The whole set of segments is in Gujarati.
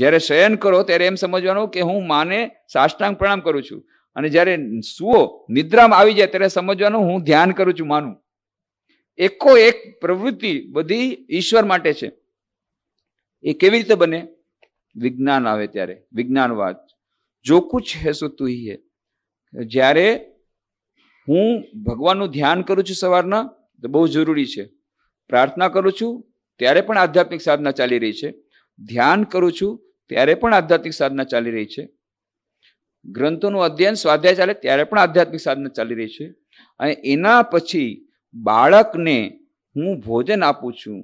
જ્યારે શયન કરો ત્યારે એમ સમજવાનું કે હું માને સાષ્ટાંગ પ્રણામ કરું છું અને જ્યારે સુઓ નિદ્રામાં આવી જાય ત્યારે સમજવાનું હું ધ્યાન કરું છું માનું એકો એક પ્રવૃત્તિ બધી ઈશ્વર માટે છે એ કેવી રીતે બને વિજ્ઞાન આવે ત્યારે વિજ્ઞાનવાદ જો કુછ હે સો તું હે જ્યારે હું ભગવાનનું ધ્યાન કરું છું સવારના તો બહુ જરૂરી છે પ્રાર્થના કરું છું ત્યારે પણ આધ્યાત્મિક સાધના ચાલી રહી છે ધ્યાન કરું છું ત્યારે પણ આધ્યાત્મિક સાધના ચાલી રહી છે ગ્રંથોનું અધ્યયન સ્વાધ્યાય ચાલે ત્યારે પણ આધ્યાત્મિક સાધના ચાલી રહી છે અને એના પછી બાળકને હું ભોજન આપું છું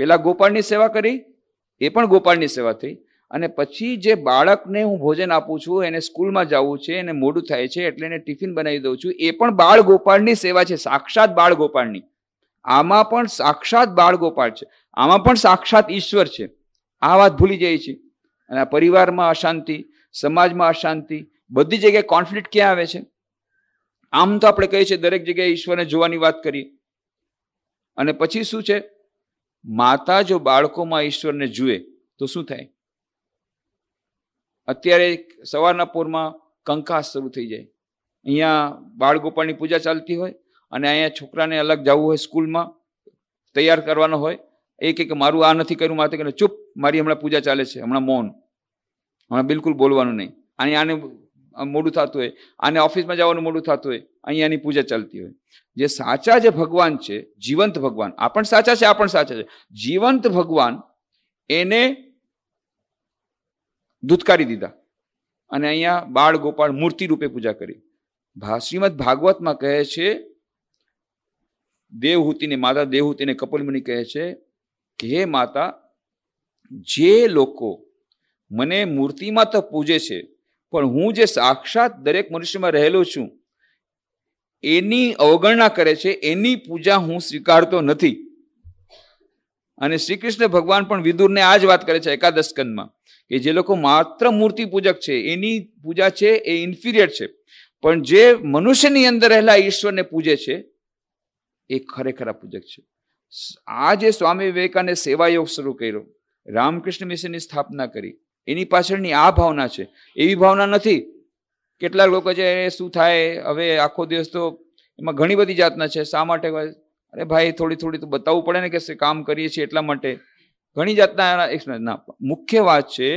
પેલા ગોપાળની સેવા કરી એ પણ ગોપાળની સેવા થઈ અને પછી જે બાળકને હું ભોજન આપું છું એને સ્કૂલમાં જવું છે એને મોડું થાય છે એટલે એને ટિફિન બનાવી દઉં છું એ પણ બાળ ગોપાળની સેવા છે સાક્ષાત બાળ ગોપાળની આમાં પણ સાક્ષાત બાળગોપાળ છે આમાં પણ સાક્ષાત ઈશ્વર છે આ વાત ભૂલી જાય છે અને પરિવારમાં અશાંતિ સમાજમાં અશાંતિ બધી જગ્યાએ કોન્ફ્લિક્ટ ક્યાં આવે છે આમ તો આપણે કહીએ છીએ દરેક જગ્યાએ ઈશ્વરને જોવાની વાત કરીએ અને પછી શું છે માતા જો બાળકોમાં ઈશ્વરને જુએ તો શું થાય અત્યારે સવારના પોરમાં કંકાસ શરૂ થઈ જાય અહીંયા બાળગોપાળની પૂજા ચાલતી હોય અને અહીંયા છોકરાને અલગ જવું હોય સ્કૂલમાં તૈયાર કરવાનો હોય એ કે મારું આ નથી કર્યું મારે કે ચૂપ મારી હમણાં પૂજા ચાલે છે હમણાં મૌન હમણાં બિલકુલ બોલવાનું નહીં અને આને મોડું થતું હોય આને ઓફિસમાં જવાનું મોડું થતું હોય અહીંયાની પૂજા ચાલતી હોય જે સાચા જે ભગવાન છે જીવંત ભગવાન આ પણ સાચા છે આ પણ સાચા છે જીવંત ભગવાન એને ધૂતકારી દીધા અને અહીંયા બાળ ગોપાળ મૂર્તિ રૂપે પૂજા કરી શ્રીમદ ભાગવતમાં કહે છે દેવહૂતિને માતા દેવહૂતિને કપિલમુનિ કહે છે કે હે માતા જે લોકો મને મૂર્તિમાં તો પૂજે છે પણ હું જે સાક્ષાત દરેક મનુષ્યમાં રહેલો છું એની અવગણના કરે છે એની પૂજા હું સ્વીકારતો નથી અને શ્રી કૃષ્ણ ભગવાન પણ વિદુરને આ જ વાત કરે છે એકાદશ કે જે લોકો માત્ર મૂર્તિ પૂજક છે એની પૂજા છે એ ઇન્ફિરિયર છે પણ જે મનુષ્યની અંદર રહેલા ઈશ્વરને પૂજે છે એ ખરેખર આ પૂજક છે આ જે સ્વામી વિવેકાનંદ સેવાયોગ શરૂ કર્યો રામકૃષ્ણ મિશનની સ્થાપના કરી એની પાછળની આ ભાવના છે એવી ભાવના નથી કેટલાક લોકો છે શું થાય હવે આખો દિવસ તો એમાં ઘણી બધી જાતના છે શા માટે અરે ભાઈ થોડી થોડી તો બતાવવું પડે ને કે કામ કરીએ છીએ એટલા માટે ઘણી જાતના ના મુખ્ય વાત છે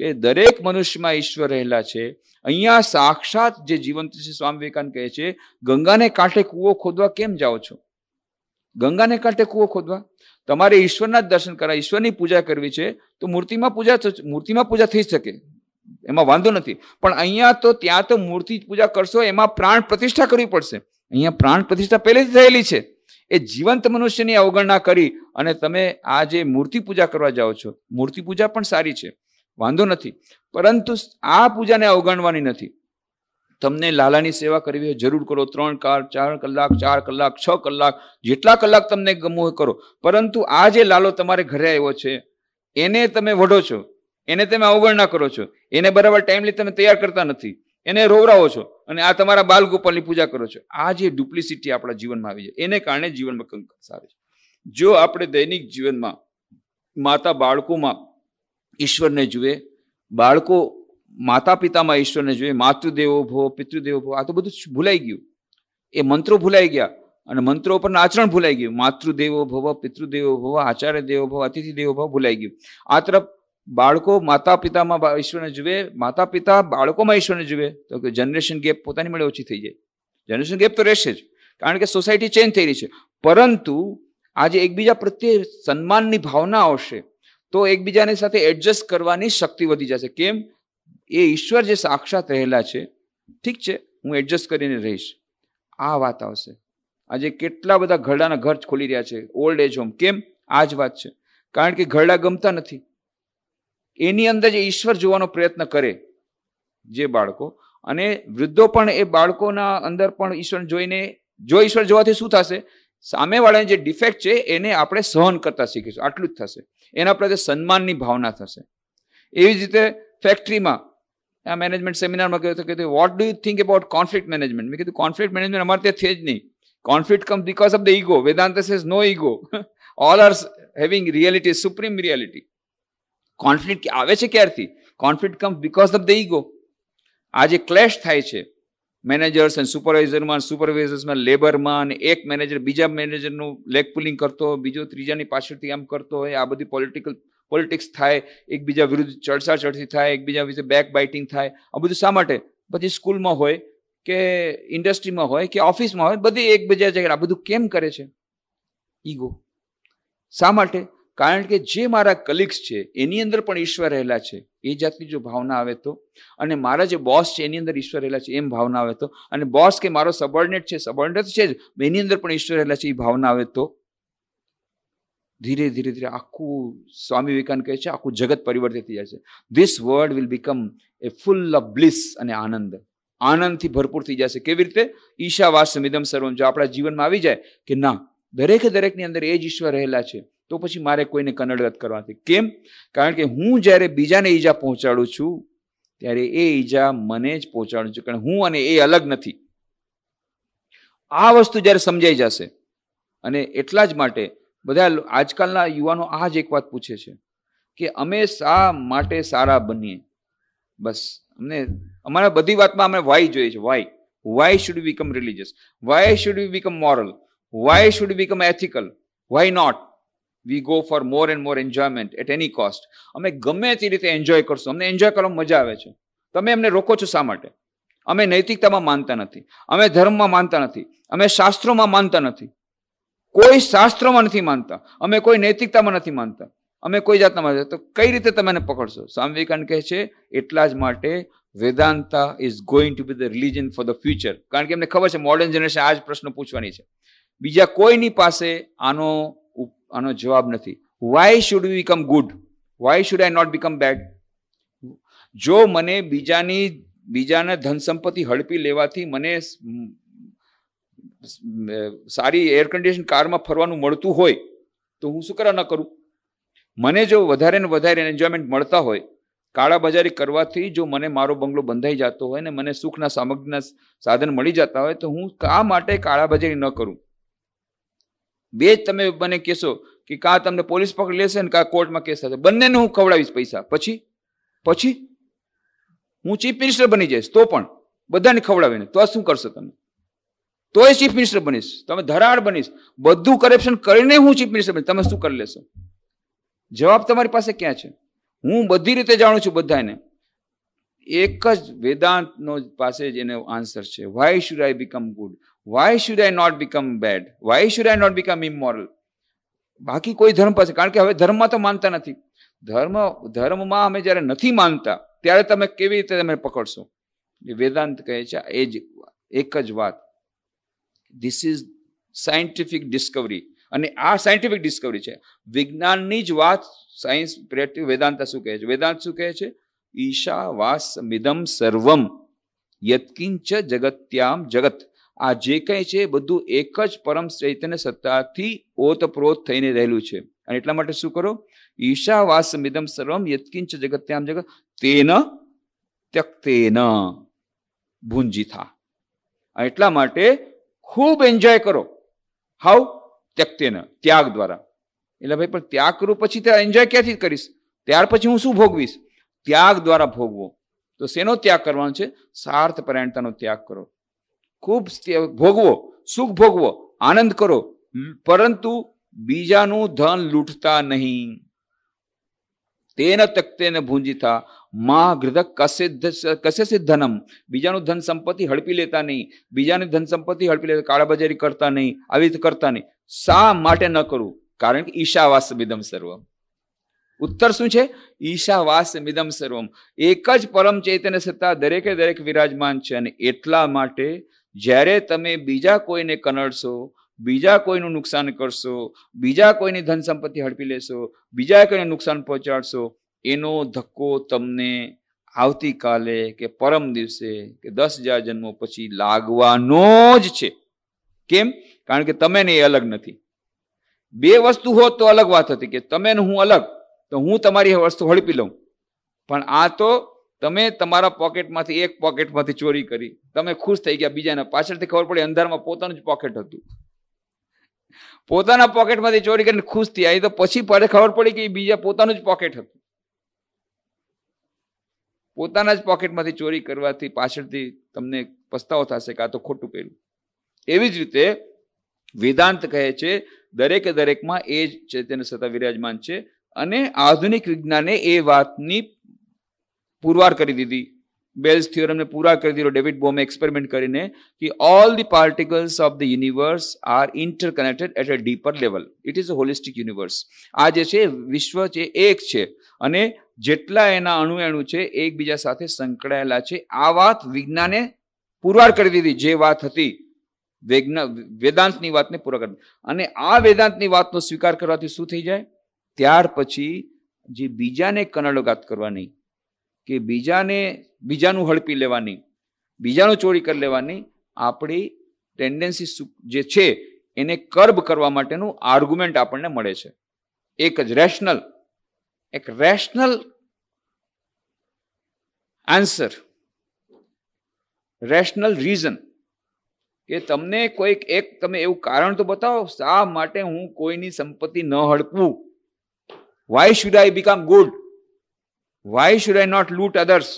કે દરેક મનુષ્યમાં ઈશ્વર રહેલા છે અહીંયા સાક્ષાત જે જીવંત છે સ્વામી વિવેકાનંદ કહે છે ગંગાને કાંઠે કૂવો ખોદવા કેમ જાઓ છો ગંગાને કાંઠે કૂવો ખોદવા તમારે ઈશ્વરના જ દર્શન કરવા ઈશ્વરની પૂજા કરવી છે તો મૂર્તિમાં પૂજા મૂર્તિમાં પૂજા થઈ શકે એમાં વાંધો નથી પણ અહીંયા તો ત્યાં તો મૂર્તિ પૂજા કરશો એમાં પ્રાણ પ્રતિષ્ઠા કરવી પડશે અહીંયા પ્રાણ પ્રતિષ્ઠા પહેલેથી થયેલી છે એ જીવંત મનુષ્યની અવગણના કરી અને તમે આ જે મૂર્તિ પૂજા કરવા જાઓ છો મૂર્તિ પૂજા પણ સારી છે વાંધો નથી પરંતુ આ પૂજાને અવગણવાની નથી તમને લાલાની સેવા કરવી હોય જરૂર કરો ત્રણ કાર ચાર કલાક ચાર કલાક છ કલાક જેટલા કલાક તમને ગમવું હોય કરો પરંતુ આ જે લાલો તમારે ઘરે આવ્યો છે એને તમે વઢો છો એને તમે અવગણના કરો છો એને બરાબર ટાઈમલી તમે તૈયાર કરતા નથી એને રોવરાવો છો અને આ તમારા બાલગોપાલની પૂજા કરો છો આ જે ડુપ્લિસિટી આપણા જીવનમાં આવી જાય એને કારણે જીવનમાં કંક આવે છે જો આપણે દૈનિક જીવનમાં માતા બાળકોમાં ઈશ્વરને જુએ બાળકો માતા પિતામાં ઈશ્વરને જોઈએ માતૃદેવો ભવ પિતૃદેવો ભો આ તો બધું ભૂલાઈ ગયું એ મંત્રો ભૂલાઈ ગયા અને મંત્રો ઉપરનું આચરણ ભૂલાઈ ગયું માતૃદેવો ભવ પિતૃદેવો ભવ આચાર્ય દેવો ભવ અતિથિ દેવો ભવ ભૂલાઈ ગયું આ તરફ બાળકો માતા પિતામાં ઈશ્વરને જુએ માતા પિતા બાળકોમાં ઈશ્વરને જુએ તો કે જનરેશન ગેપ પોતાની મળે ઓછી થઈ જાય જનરેશન ગેપ તો રહેશે જ કારણ કે સોસાયટી ચેન્જ થઈ રહી છે પરંતુ આજે એકબીજા પ્રત્યે સન્માનની ભાવના આવશે તો એકબીજાની સાથે એડજસ્ટ કરવાની શક્તિ વધી જશે કેમ એ ઈશ્વર જે સાક્ષાત રહેલા છે ઠીક છે હું એડજસ્ટ કરીને રહીશ આ વાત આવશે આજે કેટલા બધા ઘરડાના ઘર ખોલી રહ્યા છે ઓલ્ડ એજ હોમ કેમ આ જ વાત છે કારણ કે ઘરડા ગમતા નથી એની અંદર જે ઈશ્વર જોવાનો પ્રયત્ન કરે જે બાળકો અને વૃદ્ધો પણ એ બાળકોના અંદર પણ ઈશ્વર જોઈને જો ઈશ્વર જોવાથી શું થશે સામેવાળાને જે ડિફેક્ટ છે એને આપણે સહન કરતા શીખીશું આટલું જ થશે એના પ્રત્યે સન્માનની ભાવના થશે એવી જ રીતે ફેક્ટરીમાં આ મેનેજમેન્ટ સેમિનારમાં કહ્યું કે what do you think about conflict management મેં કીધું કોન્ફ્લિક્ટ મેનેજમેન્ટ અમારે ત્યાં છે જ નહીં conflict come because of the ego Vedanta says no ego all are having reality supreme reality conflict આવે છે ક્યારથી conflict come because of the ego આજે ક્લેશ થાય છે મેનેજર્સ અને સુપરવાઇઝરમાં સુપરવાઇઝર્સમાં લેબરમાં અને એક મેનેજર બીજા મેનેજરનું લેગ પુલિંગ કરતો બીજો ત્રીજાની પાછળથી આમ કરતો હોય આ બધી પોલિટિકલ પોલિટિક્સ થાય એકબીજા વિરુદ્ધ ચડસા ચડસાચડસી થાય એકબીજા વિશે બેક બાઇટિંગ થાય આ બધું શા માટે પછી સ્કૂલમાં હોય કે ઇન્ડસ્ટ્રીમાં હોય કે ઓફિસમાં હોય બધી એકબીજા જગ્યાએ આ બધું કેમ કરે છે ઈગો શા માટે કારણ કે જે મારા કલીગ્સ છે એની અંદર પણ ઈશ્વર રહેલા છે એ જાતની જો ભાવના આવે તો અને મારા જે બોસ છે એની અંદર ઈશ્વર રહેલા છે એમ ભાવના આવે તો અને બોસ કે મારો સબોર્ડિનેટ છે સબોર્ડિનેટ છે જ એની અંદર પણ ઈશ્વર રહેલા છે એ ભાવના આવે તો ધીરે ધીરે ધીરે આખું સ્વામી વિવેકાનંદ કહે છે આખું જગત પરિવર્તિત થઈ જાય છે this world will become a full of bliss અને આનંદ આનંદથી ભરપૂર થઈ જશે કેવી રીતે ઈશાવાસ મિદમ સર્વમ જો આપણા જીવનમાં આવી જાય કે ના દરેકે દરેકની અંદર એ જ ઈશ્વર રહેલા છે તો પછી મારે કોઈને કનડરત કરવાથી કેમ કારણ કે હું જ્યારે બીજાને ઈજા પહોંચાડું છું ત્યારે એ ઈજા મને જ પહોંચાડું છું કારણ હું અને એ અલગ નથી આ વસ્તુ જ્યારે સમજાઈ જશે અને એટલા જ માટે બધા આજકાલના યુવાનો આ જ એક વાત પૂછે છે કે અમે શા માટે સારા બનીએ બસ અમને અમારા બધી વાતમાં અમે વાય જોઈએ છે why why should become religious why should we become moral why should become ethical why not we go for more and more enjoyment at any cost અમે ગમે તે રીતે એન્જોય કરશું અમને એન્જોય કરવામાં મજા આવે છે તમે અમને રોકો છો શા માટે અમે નૈતિકતામાં માનતા નથી અમે ધર્મમાં માનતા નથી અમે શાસ્ત્રોમાં માનતા નથી કોઈ શાસ્ત્રોમાં નથી માનતા અમે કોઈ નૈતિકતામાં નથી માનતા અમે કોઈ જાતના માનતા તો કઈ રીતે તમે એને પકડશો સ્વામી વિવેકાનંદ કહે છે એટલા જ માટે Vedanta is going to be the religion for the future કારણ કે એમને ખબર છે મોડર્ન જનરેશન આ જ પ્રશ્ન પૂછવાની છે બીજા કોઈની પાસે આનો આનો જવાબ નથી why should we become good why should I not become bad જો મને બીજાની બીજાના ધન સંપત્તિ હડપી લેવાથી મને સારી એર કન્ડિશન કારમાં ફરવાનું મળતું હોય તો હું શું કરવા ન કરું મને જો વધારે ને વધારે એન્જોયમેન્ટ મળતા હોય કાળા બજારી કરવાથી જો મને મારો બંગલો બંધાઈ જતો હોય ને મને સુખના સામગ્રીના સાધન મળી જતા હોય તો હું કા માટે કાળા બજારી ન કરું બે જ તમે મને કહેશો કે કા તમને પોલીસ પકડી લેશે ને કા કોર્ટમાં કેસ થશે બંનેને હું ખવડાવીશ પૈસા પછી પછી હું ચીફ મિનિસ્ટર બની જઈશ તો પણ બધાને ખવડાવીને તો શું કરશો તમે તોય ચીફ મિનિસ્ટર બનીશ તમે ધરાડ બનીશ બધું કરપ્શન કરીને હું ચીફ મિનિસ્ટર બનીશ તમે શું કરી લેશો જવાબ તમારી પાસે ક્યાં છે હું બધી રીતે જાણું છું બધાને એક જ વેદાંતનો પાસે જ એનો આન્સર છે why should I become good why should I not become bad why should I not become immoral બાકી કોઈ ધર્મ પાસે કારણ કે હવે ધર્મમાં તો માનતા નથી ધર્મ ધર્મમાં અમે જ્યારે નથી માનતા ત્યારે તમે કેવી રીતે તમે પકડશો એ વેદાંત કહે છે એ જ એક જ વાત ધીસ ઇઝ સાયન્ટિફિક ડિસ્કવરી અને આ સાયન્ટિફિક ડિસ્કવરી છે વિજ્ઞાનની જ વાત સાયન્સ પ્રેક્ટિવ વેદાંત શું કહે છે વેદાંત શું કહે છે ઈશા વાસ મિદમ સર્વમ યત્કિંચ જગત્યામ જગત આ જે કંઈ છે બધું એક જ પરમ ચૈતન્ય સત્તાથી ઓતપ્રોત થઈને રહેલું છે અને એટલા માટે શું કરો ઈશાવાસ મિદમ સર્વમ યત્કિંચ જગત્યામ જગત તેન ત્યક્તેન ભુંજીથા એટલા માટે ખૂબ એન્જોય કરો હાઉ ત્યક્તેન ત્યાગ દ્વારા એટલે ભાઈ પણ ત્યાગ કરું પછી ત્યાં એન્જોય ક્યાંથી કરીશ ત્યાર પછી હું શું ભોગવીશ ત્યાગ દ્વારા ભોગવો તો શેનો ત્યાગ કરવાનો છે સ્વાર્થ પરાયણતાનો ત્યાગ કરો ખૂબ ભોગવો સુખ ભોગવો આનંદ કરો પરંતુ બીજાનું ધન લૂંટતા નહીં તેના તકતેને ભૂંજીતા મા ઘૃત કસે સિદ્ધનમ બીજાનું ધન સંપત્તિ હડપી લેતા નહીં બીજાની ધન સંપત્તિ હડપી લેતા કાળાબજારી કરતા નહીં આવી રીતે કરતા નહીં શા માટે ન કરું કારણ કે ઈશાવાસ મિદમ સર્વમ ઉત્તર શું છે ઈશાવાસ મિદમ સર્વમ એક જ પરમ ચૈતન્ય સત્તા દરેકે દરેક વિરાજમાન છે અને એટલા માટે જ્યારે તમે બીજા કોઈને કનડશો બીજા કોઈનું નુકસાન કરશો બીજા કોઈની ધન સંપત્તિ હડપી લેશો બીજા કોઈને નુકસાન પહોંચાડશો એનો ધક્કો તમને આવતીકાલે કે પરમ દિવસે કે દસ હજાર જન્મો પછી લાગવાનો જ છે કેમ કારણ કે તમે ને એ અલગ નથી બે વસ્તુ હોત તો અલગ વાત હતી કે તમે ને હું અલગ તો હું તમારી વસ્તુ હડપી લઉં પણ આ તો તમે તમારા પોકેટમાંથી એક પોકેટમાંથી ચોરી કરી તમે ખુશ થઈ ગયા બીજાને પાછળથી ખબર પડી અંધારમાં પોતાનું જ પોકેટ હતું પોતાના પોકેટમાંથી ચોરી કરીને ખુશ થયા એ તો પછી પડે ખબર પડી કે બીજા પોતાનું જ પોકેટ હતું પોતાના જ પોકેટમાંથી ચોરી કરવાથી પાછળથી તમને પસ્તાવો થશે કાં તો ખોટું પેલું એવી જ રીતે વેદાંત કહે છે દરેકે દરેકમાં એ જ ચૈતન્ય સત્તા વિરાજમાન છે અને આધુનિક વિજ્ઞાને એ વાતની પુરવાર કરી દીધી બેલ્સ થિયોરમને પૂરા કરી દીધો ડેવિડ બોમે એક્સપેરિમેન્ટ કરીને કે all the particles of the universe are interconnected at a deeper level it is a holistic universe આ જે છે વિશ્વ છે એક છે અને જેટલા એના અણુ એણુ છે એકબીજા સાથે સંકળાયેલા છે આ વાત વિજ્ઞાને પુરવાર કરી દીધી જે વાત હતી વેદાંતની વાતને પૂરા કરી અને આ વેદાંતની વાતનો સ્વીકાર કરવાથી શું થઈ જાય ત્યાર પછી જે બીજાને કનડગાત કરવાની કે બીજાને બીજાનું હડપી લેવાની બીજાનું ચોરી કરી લેવાની આપણી ટેન્ડન્સી જે છે એને કર્બ કરવા માટેનું આર્ગ્યુમેન્ટ આપણને મળે છે એક જ રેશનલ એક રેશનલ આન્સર રેશનલ રીઝન કે તમને કોઈક એક તમે એવું કારણ તો બતાવો શા માટે હું કોઈની સંપત્તિ ન હડકવું why should I become good why should I not loot others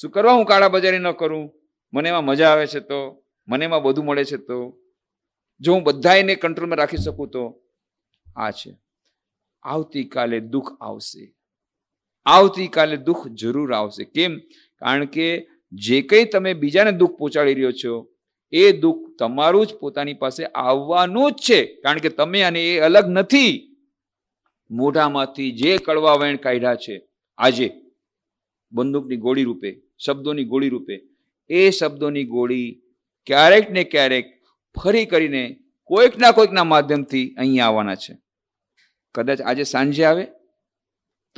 શું કરવા હું કાળા બજારી ન કરું મને એમાં મજા આવે છે તો મને એમાં બધું મળે છે તો જો હું બધાને કંટ્રોલમાં રાખી શકું તો આ છે આવતીકાલે દુઃખ આવશે આવતીકાલે દુઃખ જરૂર આવશે કેમ કારણ કે જે કંઈ તમે બીજાને દુઃખ પહોંચાડી રહ્યો છો એ દુઃખ તમારું જ પોતાની પાસે આવવાનું જ છે કારણ કે તમે અને એ અલગ નથી મોઢામાંથી જે કડવા વેણ કાઢ્યા છે આજે બંદૂકની ગોળી રૂપે શબ્દોની ગોળી રૂપે એ શબ્દોની ગોળી ક્યારેક ને ક્યારેક ફરી કરીને કોઈકના કોઈકના માધ્યમથી અહીંયા આવવાના છે કદાચ આજે સાંજે આવે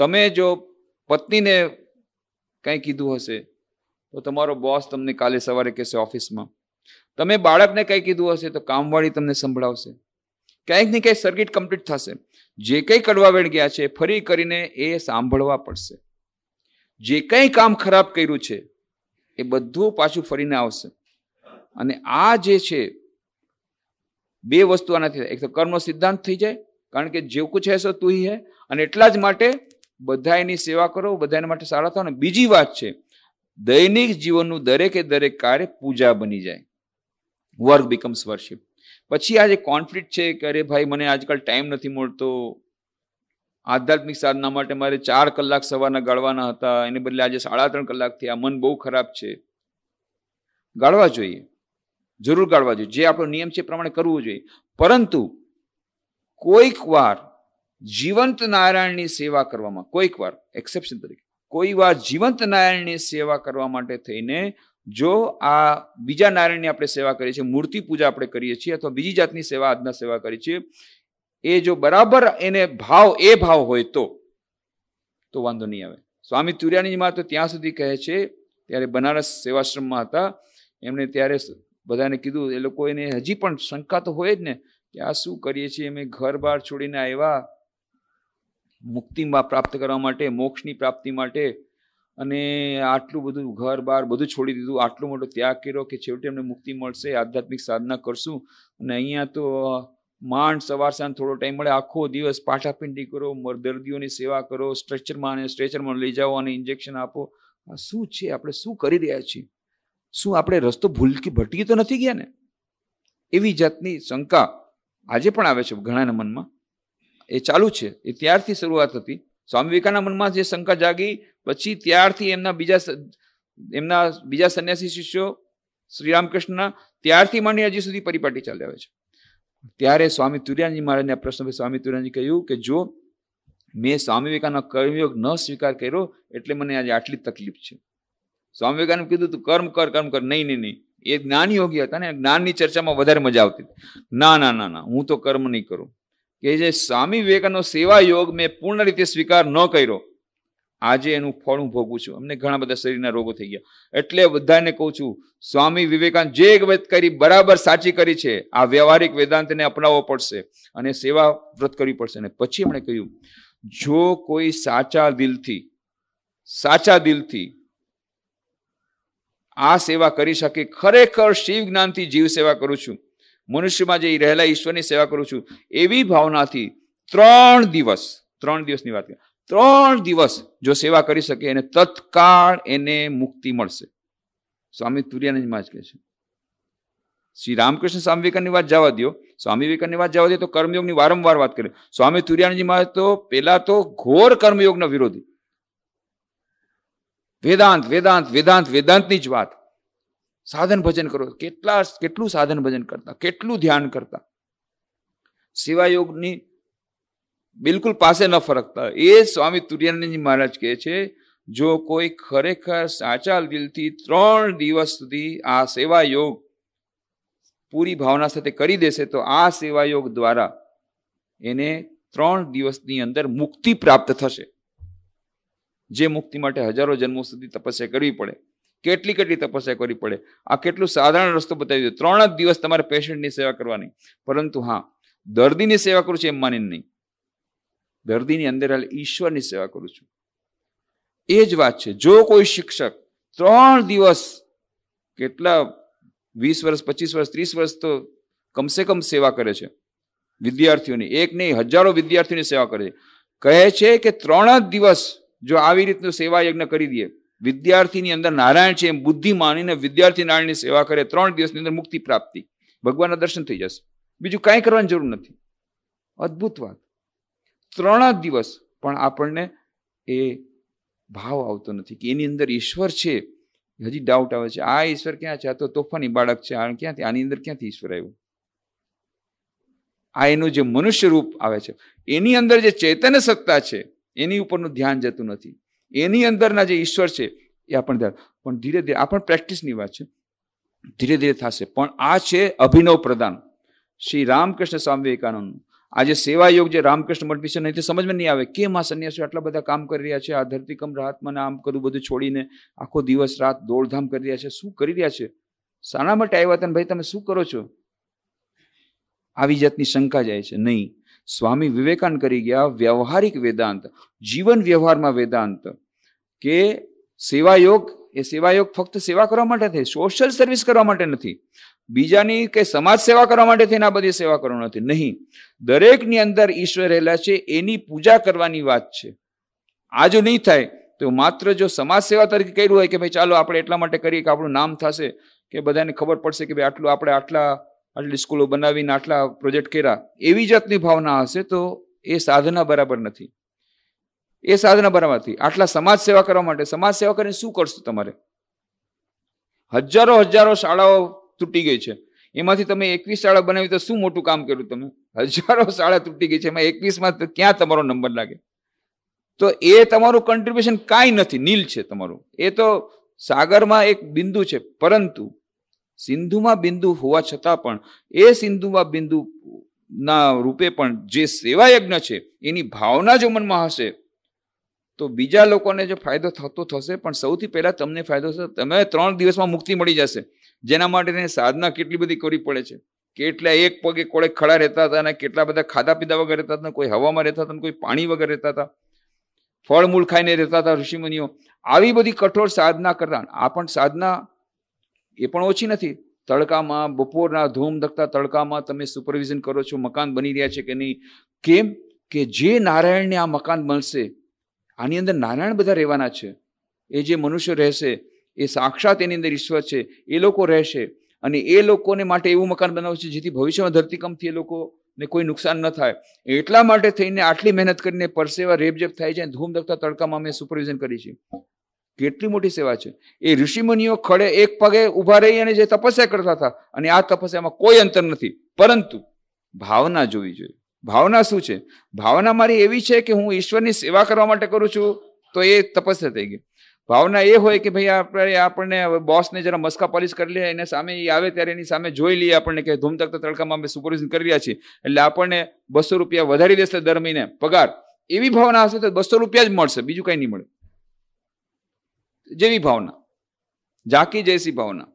તમે જો પત્નીને કંઈ કીધું હશે તો તમારો બોસ તમને કાલે સવારે કહેશે ઓફિસમાં તમે બાળકને કંઈ કીધું હશે તો કામવાળી તમને સંભળાવશે ક્યાંક ને ક્યાંક સર્કિટ કમ્પ્લીટ થશે જે કંઈ કડવા વેળ ગયા છે ફરી કરીને એ સાંભળવા પડશે જે કંઈ કામ ખરાબ કર્યું છે એ બધું પાછું ફરીને આવશે અને આ જે છે બે વસ્તુ આનાથી એક તો કર્મ સિદ્ધાંત થઈ જાય કારણ કે જે કુછ હૈ સો તું હે અને એટલા જ માટે બધા એની સેવા કરો બધા એના માટે સારા થાવ અને બીજી વાત છે દૈનિક જીવનનું દરેકે દરેક કાર્ય પૂજા બની જાય વર્ક બીકમ્સ વર્શિપ પછી આ જે કોન્ફ્લિક્ટ છે કે અરે ભાઈ મને આજકાલ ટાઈમ નથી મળતો આધ્યાત્મિક સાધના માટે મારે ચાર કલાક સવારના ગાળવાના હતા એને બદલે આજે સાડા ત્રણ કલાક થયા મન બહુ ખરાબ છે ગાળવા જોઈએ જરૂર ગાળવા જોઈએ જે આપણો નિયમ છે એ પ્રમાણે કરવું જોઈએ પરંતુ કોઈક વાર જીવંત નારાયણની સેવા કરવામાં કોઈક વાર એક્સેપ્શન તરીકે કોઈ વાર જીવંત નારાયણની સેવા કરવા માટે થઈને જો આ બીજા નારાયણની આપણે સેવા કરીએ છીએ મૂર્તિ પૂજા આપણે કરીએ છીએ અથવા બીજી જાતની સેવા આજના સેવા કરીએ છીએ એ જો બરાબર એને ભાવ એ ભાવ હોય તો તો વાંધો નહીં આવે સ્વામી તુર્યાનીજીમાં તો ત્યાં સુધી કહે છે ત્યારે બનારસ સેવાશ્રમમાં હતા એમણે ત્યારે બધાને કીધું એ લોકો એને હજી પણ શંકા તો હોય જ ને કે આ શું કરીએ છીએ અમે ઘર બહાર છોડીને આવ્યા મુક્તિ પ્રાપ્ત કરવા માટે મોક્ષની પ્રાપ્તિ માટે અને આટલું બધું ઘર બહાર બધું છોડી દીધું આટલો મોટો ત્યાગ કર્યો કે છેવટે અમને મુક્તિ મળશે આધ્યાત્મિક સાધના કરશું અને અહીંયા તો માંડ સવાર સાંજ થોડો ટાઈમ મળે આખો દિવસ પાટાપિંડી કરો દર્દીઓની સેવા કરો સ્ટ્રેચરમાં અને સ્ટ્રેચરમાં લઈ જાઓ અને ઇન્જેક્શન આપો આ શું છે આપણે શું કરી રહ્યા છીએ શું આપણે રસ્તો ભૂલકી ભટકી તો નથી ગયા ને એવી જાતની શંકા આજે પણ આવે છે ઘણાના મનમાં એ ચાલુ છે એ ત્યારથી શરૂઆત હતી સ્વામી વિવેકાના મનમાં જે શંકા જાગી પછી ત્યારથી એમના બીજા એમના બીજા સન્યાસી શિષ્યો શ્રી રામકૃષ્ણ ત્યારથી માંડી હજી સુધી પરિપાટી ચાલી આવે છે ત્યારે સ્વામી તુર્યાનજી મહારાજને આ પ્રશ્ન સ્વામી તુર્યાનજી કહ્યું કે જો મેં સ્વામી વિવેકાનો કર્મયોગ ન સ્વીકાર કર્યો એટલે મને આજે આટલી તકલીફ છે સ્વામી વિવેકાનંદ કીધું તું કર્મ કર કર્મ કર નહીં નહીં નહીં એ જ્ઞાન યોગી હતા ને જ્ઞાનની ચર્ચામાં વધારે મજા આવતી ના ના ના ના હું તો કર્મ નહીં કરું કે જે સ્વામી વિવેકાનો સેવા યોગ મેં પૂર્ણ રીતે સ્વીકાર ન કર્યો આજે એનું ફળ હું ભોગવું છું અમને ઘણા બધા શરીરના રોગો થઈ ગયા એટલે બધાને કહું છું સ્વામી વિવેકાનંદ જે વ્રત કરી બરાબર સાચી કરી છે આ વ્યવહારિક વેદાંતને અપનાવવો પડશે અને સેવા વ્રત કરવી પડશે અને પછી એમણે કહ્યું જો કોઈ સાચા દિલથી સાચા દિલથી આ સેવા કરી શકે ખરેખર શિવ જ્ઞાનથી જીવ સેવા કરું છું મનુષ્યમાં જે રહેલા ઈશ્વરની સેવા કરું છું એવી ભાવનાથી ત્રણ દિવસ ત્રણ દિવસની વાત કરીએ ત્રણ દિવસ જો સેવા કરી શકે એને તત્કાળ એને મુક્તિ મળશે સ્વામી તુર્યાનંદમાં જ કહે છે શ્રી રામકૃષ્ણ સ્વામી વિવેકાનની વાત જવા દો સ્વામી વિવેકાનની વાત જવા દો તો કર્મયોગની વારંવાર વાત કરે સ્વામી તુર્યાનંદજી મહારાજ તો પહેલા તો ઘોર કર્મયોગના વિરોધી વેદાંત વેદાંત વેદાંત વેદાંતની જ વાત સાધન ભજન કરો કેટલા કેટલું સાધન ભજન કરતા કેટલું ધ્યાન કરતા સેવાયોગની બિલકુલ પાસે ન ફરકતા એ સ્વામી તુર્યાનંદજી મહારાજ કહે છે જો કોઈ ખરેખર સાચા દિલથી ત્રણ દિવસ સુધી આ સેવા યોગ પૂરી ભાવના સાથે કરી દેશે તો આ સેવા યોગ દ્વારા એને ત્રણ દિવસની અંદર મુક્તિ પ્રાપ્ત થશે જે મુક્તિ માટે હજારો જન્મો સુધી તપસ્યા કરવી પડે કેટલી કેટલી તપસ્યા કરવી પડે આ કેટલું સાધારણ રસ્તો બતાવી દો ત્રણ જ દિવસ તમારે પેશન્ટની સેવા કરવાની પરંતુ હા દર્દીની સેવા કરું છું એમ માની નહીં દર્દીની અંદર હાલ ઈશ્વરની સેવા કરું છું એ જ વાત છે જો કોઈ શિક્ષક ત્રણ દિવસ કેટલા વીસ વર્ષ પચીસ વર્ષ ત્રીસ વર્ષ તો કમસે કમ સેવા કરે છે વિદ્યાર્થીઓની એક નહીં હજારો વિદ્યાર્થીઓની સેવા કરે છે કહે છે કે ત્રણ જ દિવસ જો આવી રીતનું સેવા યજ્ઞ કરી દઈએ વિદ્યાર્થીની અંદર નારાયણ છે એમ બુદ્ધિ માનીને વિદ્યાર્થી નારાયણની સેવા કરે ત્રણ દિવસની અંદર મુક્તિ પ્રાપ્તિ ભગવાનના દર્શન થઈ જશે બીજું કાંઈ કરવાની જરૂર નથી અદ્ભુત વાત ત્રણ જ દિવસ પણ આપણને એ ભાવ આવતો નથી કે એની અંદર ઈશ્વર છે હજી ડાઉટ આવે છે આ ઈશ્વર ક્યાં છે આ તો તોફાની બાળક છે આ ક્યાંથી આની અંદર ક્યાંથી ઈશ્વર આવ્યું આ એનું જે મનુષ્ય રૂપ આવે છે એની અંદર જે ચૈતન્ય સત્તા છે એની ઉપરનું ધ્યાન જતું નથી એની અંદરના જે ઈશ્વર છે એ આપણને ધ્યાન પણ ધીરે ધીરે આ પણ પ્રેક્ટિસની વાત છે ધીરે ધીરે થશે પણ આ છે અભિનવ પ્રદાન શ્રી રામકૃષ્ણ સ્વામી વિવેકાનંદ આજે સેવા યોગ જે રામકૃષ્ણ મઠ વિશે નહીં તે સમજમાં નહીં આવે કેમ આ સન્યાસીઓ આટલા બધા કામ કરી રહ્યા છે આ ધરતીકમ રાહતમાં આમ કરું બધું છોડીને આખો દિવસ રાત દોડધામ કરી રહ્યા છે શું કરી રહ્યા છે શાના માટે આવ્યા હતા ભાઈ તમે શું કરો છો આવી જાતની શંકા જાય છે નહીં સ્વામી વિવેકાનંદ કરી ગયા વ્યવહારિક વેદાંત જીવન વ્યવહારમાં વેદાંત કે સેવાયોગ એ સેવાયોગ ફક્ત સેવા કરવા માટે થઈ સોશિયલ સર્વિસ કરવા માટે નથી બીજાની કે સમાજ સેવા કરવા માટે થઈને આ બધી સેવા કરવા નથી નહીં દરેકની અંદર ઈશ્વર રહેલા છે એની પૂજા કરવાની વાત છે આ જો નહીં થાય તો માત્ર જો સમાજ સેવા તરીકે કર્યું હોય કે ભાઈ ચાલો આપણે એટલા માટે કરીએ કે આપણું નામ થશે કે બધાને ખબર પડશે કે ભાઈ આટલું આપણે આટલા આટલી સ્કૂલો બનાવીને આટલા પ્રોજેક્ટ કર્યા એવી જાતની ભાવના હશે તો એ સાધના બરાબર નથી એ સાધના બરાબર નથી આટલા સમાજ સેવા કરવા માટે સમાજ સેવા કરીને શું કરશો તમારે હજારો હજારો શાળાઓ તૂટી ગઈ છે એમાંથી તમે એકવીસ શાળા બનાવી તો શું મોટું કામ કર્યું તમે હજારો શાળા તૂટી ગઈ છે એમાં એકવીસમાં ક્યાં તમારો નંબર લાગે તો એ તમારું કન્ટ્રીબ્યુશન કાંઈ નથી નીલ છે તમારું એ તો સાગરમાં એક બિંદુ છે પરંતુ સિંધુમાં બિંદુ હોવા છતાં પણ એ સિંધુમાં બિંદુ ના રૂપે પણ જે સેવા યજ્ઞ છે એની ભાવના જો મનમાં હશે તો બીજા લોકોને જે ફાયદો થતો થશે પણ સૌથી પહેલાં તમને ફાયદો થશે તમે ત્રણ દિવસમાં મુક્તિ મળી જશે જેના માટે સાધના કેટલી બધી કરવી પડે છે કેટલા એક પગે કોળે ખડા રહેતા હતા અને કેટલા બધા ખાધા પીધા વગર રહેતા હતા કોઈ હવામાં રહેતા હતા કોઈ પાણી વગર રહેતા હતા ફળ મૂળ ખાઈને રહેતા હતા ઋષિમુનિઓ આવી બધી કઠોર સાધના કરતા આ પણ સાધના એ પણ ઓછી નથી તડકામાં બપોરના ધૂમ ધકતા તડકામાં તમે સુપરવિઝન કરો છો મકાન બની રહ્યા છે કે નહીં કેમ કે જે નારાયણને આ મકાન મળશે આની અંદર નારાયણ બધા રહેવાના છે એ જે મનુષ્ય રહેશે એ સાક્ષાત એની અંદર ઈશ્વર છે એ લોકો રહેશે અને એ લોકોને માટે એવું મકાન બનાવ્યું છે જેથી ભવિષ્યમાં ધરતીકંપથી એ લોકોને કોઈ નુકસાન ન થાય એટલા માટે થઈને આટલી મહેનત કરીને પરસેવા રેપજેપ થાય છે ધૂમધકતા તડકામાં અમે સુપરવિઝન કરી છે કેટલી મોટી સેવા છે એ ઋષિમુનિઓ ખડે એક પગે ઊભા રહી અને જે તપસ્યા કરતા હતા અને આ તપસ્યામાં કોઈ અંતર નથી પરંતુ ભાવના જોવી જોઈએ ભાવના શું છે ભાવના મારી એવી છે કે હું ઈશ્વરની સેવા કરવા માટે કરું છું તો એ તપસ્યા થઈ ગઈ ભાવના એ હોય કે ભાઈ આપણે આપણને બોસને જરા મસ્કા પોલિશ કરી લે એને સામે એ આવે ત્યારે એની સામે જોઈ લઈએ આપણને કે ધૂમતક તડકામાં અમે સુપરવિઝન કરી રહ્યા છીએ એટલે આપણને બસો રૂપિયા વધારી દેશે દર મહિને પગાર એવી ભાવના હશે તો બસો રૂપિયા જ મળશે બીજું કંઈ નહીં મળે જેવી ભાવના ઝાંકી જૈસી ભાવના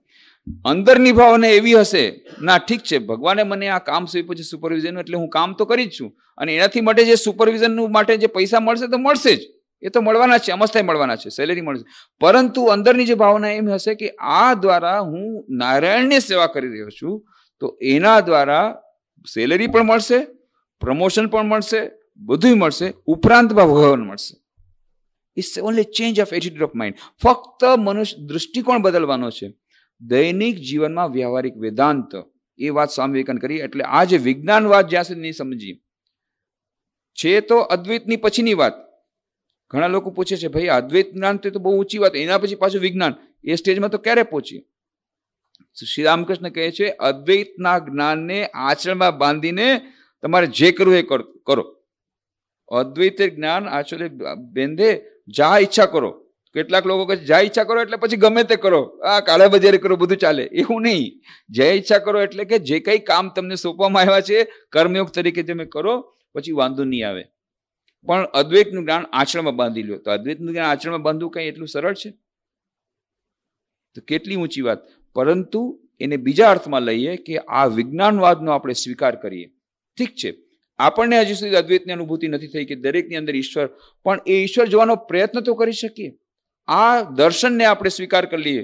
અંદરની ભાવના એવી હશે ના ઠીક છે ભગવાને મને આ કામ સોંપ્યું છે સુપરવિઝનનું એટલે હું કામ તો કરી જ છું અને એનાથી માટે જે સુપરવિઝનનું માટે જે પૈસા મળશે તો મળશે જ એ તો મળવાના છે અમસ્થાએ મળવાના છે સેલેરી મળશે પરંતુ અંદરની જે ભાવના એમ હશે કે આ દ્વારા હું નારાયણની સેવા કરી રહ્યો છું તો એના દ્વારા સેલેરી પણ મળશે પ્રમોશન પણ મળશે બધુંય મળશે ઉપરાંત ભગવાન મળશે it's only change of attitude of mind ફક્ત મનુષ્ય દૃષ્ટિકોણ બદલવાનો છે દૈનિક જીવનમાં વ્યવહારિક વેદાંત એ વાત સ્વામી વિવેકાનંદ કરી એટલે આ જે વિજ્ઞાનવાદ જ્યાં સુધી નહીં સમજી છે તો અદ્વૈતની પછીની વાત ઘણા લોકો પૂછે છે ભાઈ અદ્વૈત જ્ઞાન તે તો બહુ ઊંચી વાત એના પછી પાછું વિજ્ઞાન એ સ્ટેજમાં તો ક્યારે પહોંચી શ્રી રામકૃષ્ણ કહે છે અદ્વૈતના જ્ઞાનને આચરણમાં બાંધીને તમારે જે કરવું એ કરો અદ્વૈત જ્ઞાન આચર્ય બેંધે જા ઈચ્છા કરો કેટલાક લોકો કહે જા ઈચ્છા કરો એટલે પછી ગમે તે કરો આ કાળા બજારી કરો બધું ચાલે એવું નહીં જ્યાં ઈચ્છા કરો એટલે કે જે કંઈ કામ તમને સોંપવામાં આવ્યા છે કર્મયોગ તરીકે તમે કરો પછી વાંધો નહીં આવે પણ અદ્વૈતનું જ્ઞાન આચરણમાં બાંધી લો તો અદ્વૈતનું જ્ઞાન આચરણમાં બાંધવું કંઈ એટલું સરળ છે તો કેટલી ઊંચી વાત પરંતુ એને બીજા અર્થમાં લઈએ કે આ વિજ્ઞાનવાદનો આપણે સ્વીકાર કરીએ ઠીક છે આપણને હજી સુધી અદ્વૈતની અનુભૂતિ નથી થઈ કે દરેકની અંદર ઈશ્વર પણ એ ઈશ્વર જોવાનો પ્રયત્ન તો કરી શકીએ આ દર્શનને આપણે સ્વીકાર કરી લઈએ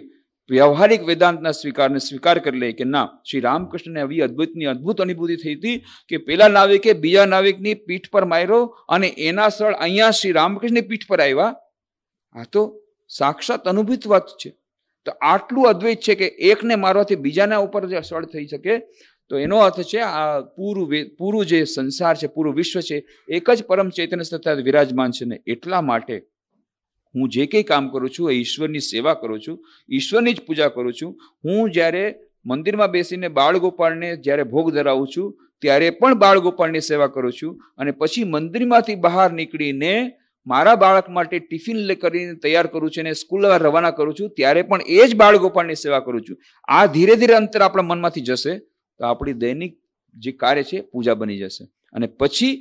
વ્યવહારિક વેદાંતના સ્વીકારને સ્વીકાર કરી લઈએ કે ના શ્રી રામકૃષ્ણને આવી અદ્ભુતની અદ્ભુત અનુભૂતિ થઈ હતી કે પેલા નાવિકે બીજા નાવિકની પીઠ પર માર્યો અને એના સ્થળ અહીંયા શ્રી રામકૃષ્ણની પીઠ પર આવ્યા આ તો સાક્ષાત અનુભૂત વાત છે તો આટલું અદ્વૈત છે કે એકને મારવાથી બીજાના ઉપર જે અસર થઈ શકે તો એનો અર્થ છે આ પૂરું પૂરું જે સંસાર છે પૂરું વિશ્વ છે એક જ પરમ ચૈતન્ય સત્તા વિરાજમાન છે ને એટલા માટે હું જે કંઈ કામ કરું છું એ ઈશ્વરની સેવા કરું છું ઈશ્વરની જ પૂજા કરું છું હું જ્યારે મંદિરમાં બેસીને બાળગોપાળને જ્યારે ભોગ ધરાવું છું ત્યારે પણ બાળગોપાળની સેવા કરું છું અને પછી મંદિરમાંથી બહાર નીકળીને મારા બાળક માટે ટિફિન કરીને તૈયાર કરું છું અને સ્કૂલમાં રવાના કરું છું ત્યારે પણ એ જ બાળગોપાળની સેવા કરું છું આ ધીરે ધીરે અંતર આપણા મનમાંથી જશે તો આપણી દૈનિક જે કાર્ય છે પૂજા બની જશે અને પછી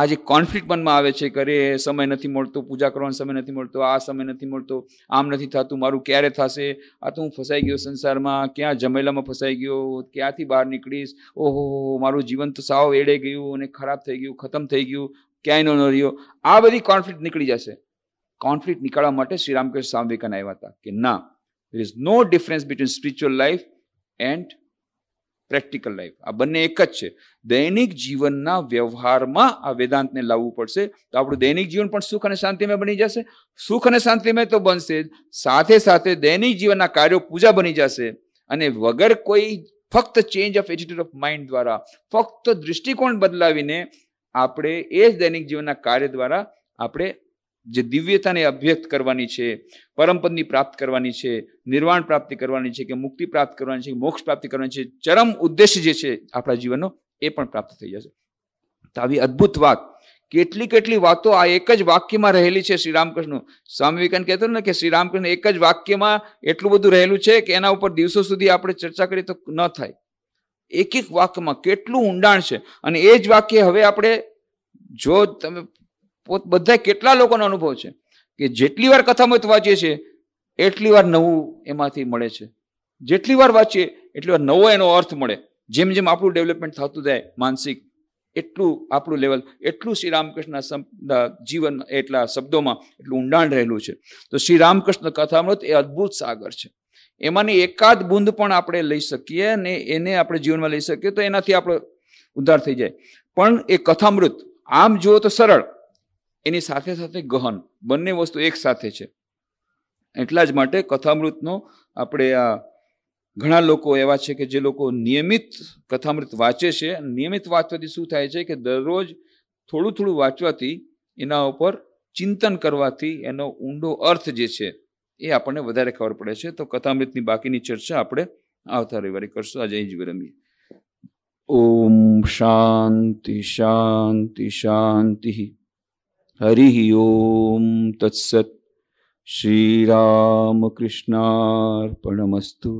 આ જે કોન્ફ્લિક્ટ મનમાં આવે છે કરે સમય નથી મળતો પૂજા કરવાનો સમય નથી મળતો આ સમય નથી મળતો આમ નથી થતું મારું ક્યારે થશે આ તો હું ફસાઈ ગયો સંસારમાં ક્યાં જમેલામાં ફસાઈ ગયો ક્યાંથી બહાર નીકળીશ ઓહો મારું જીવન તો સાવ એડે ગયું અને ખરાબ થઈ ગયું ખતમ થઈ ગયું ક્યાંય ન રહ્યો આ બધી કોન્ફ્લિક્ટ નીકળી જશે કોન્ફ્લિક્ટ નીકળવા માટે શ્રી રામકૃષ્ણ સ્વામી વિવેકાનંદ આવ્યા હતા કે ના there is no difference between spiritual life and practical life આ બંને એક જ છે દૈનિક જીવનના વ્યવહારમાં આ વેદાંતને લાવવું પડશે તો આપણું દૈનિક જીવન પણ સુખ અને શાંતિમય બની જશે સુખ અને શાંતિમય તો બનશે સાથે સાથે દૈનિક જીવનના કાર્યો પૂજા બની જશે અને વગર કોઈ ફક્ત change of attitude of mind દ્વારા ફક્ત દૃષ્ટિકોણ બદલાવીને આપણે એ જ દૈનિક જીવનના કાર્ય દ્વારા આપણે જે દિવ્યતાને અભ્યક્ત કરવાની છે પરમપદની પ્રાપ્ત કરવાની છે નિર્વાણ પ્રાપ્તિ કરવાની છે કે મુક્તિ પ્રાપ્ત કરવાની છે મોક્ષ પ્રાપ્તિ કરવાની છે ચરમ ઉદ્દેશ જે છે આપણા જીવનનો એ પણ પ્રાપ્ત થઈ જશે તો આવી અદ્ભુત વાત કેટલી કેટલી વાતો આ એક જ વાક્યમાં રહેલી છે શ્રી રામકૃષ્ણ સ્વામી વિવેકાનંદ કહેતો ને કે શ્રી રામકૃષ્ણ એક જ વાક્યમાં એટલું બધું રહેલું છે કે એના ઉપર દિવસો સુધી આપણે ચર્ચા કરીએ તો ન થાય એક એક વાક્યમાં કેટલું ઊંડાણ છે અને એ જ વાક્ય હવે આપણે જો તમે પોત બધા કેટલા લોકોનો અનુભવ છે કે જેટલી વાર કથામત વાંચીએ છીએ એટલી વાર નવું એમાંથી મળે છે જેટલી વાર વાંચીએ એટલી વાર નવો એનો અર્થ મળે જેમ જેમ આપણું ડેવલપમેન્ટ થતું જાય માનસિક એટલું આપણું લેવલ એટલું શ્રી રામકૃષ્ણ જીવન એટલા શબ્દોમાં એટલું ઊંડાણ રહેલું છે તો શ્રી રામકૃષ્ણ કથામૃત એ અદ્ભુત સાગર છે એમાંની એકાદ બુંદ પણ આપણે લઈ શકીએ અને એને આપણે જીવનમાં લઈ શકીએ તો એનાથી આપણો ઉદ્ધાર થઈ જાય પણ એ કથામૃત આમ જુઓ તો સરળ એની સાથે સાથે ગહન બંને વસ્તુ એક સાથે છે એટલા જ માટે કથામૃતનો આપણે આ ઘણા લોકો એવા છે કે જે લોકો નિયમિત કથામૃત વાંચે છે નિયમિત વાંચવાથી શું થાય છે કે દરરોજ થોડું થોડું વાંચવાથી એના ઉપર ચિંતન કરવાથી એનો ઊંડો અર્થ જે છે એ આપણને વધારે ખબર પડે છે તો કથામૃતની બાકીની ચર્ચા આપણે આવતા રવિવારે કરશું આજે જ વિરમીએ ઓમ શાંતિ શાંતિ શાંતિ હરિ ઓમ તત્સત શ્રીરામકૃષ્ણાર્પણમસ્તુ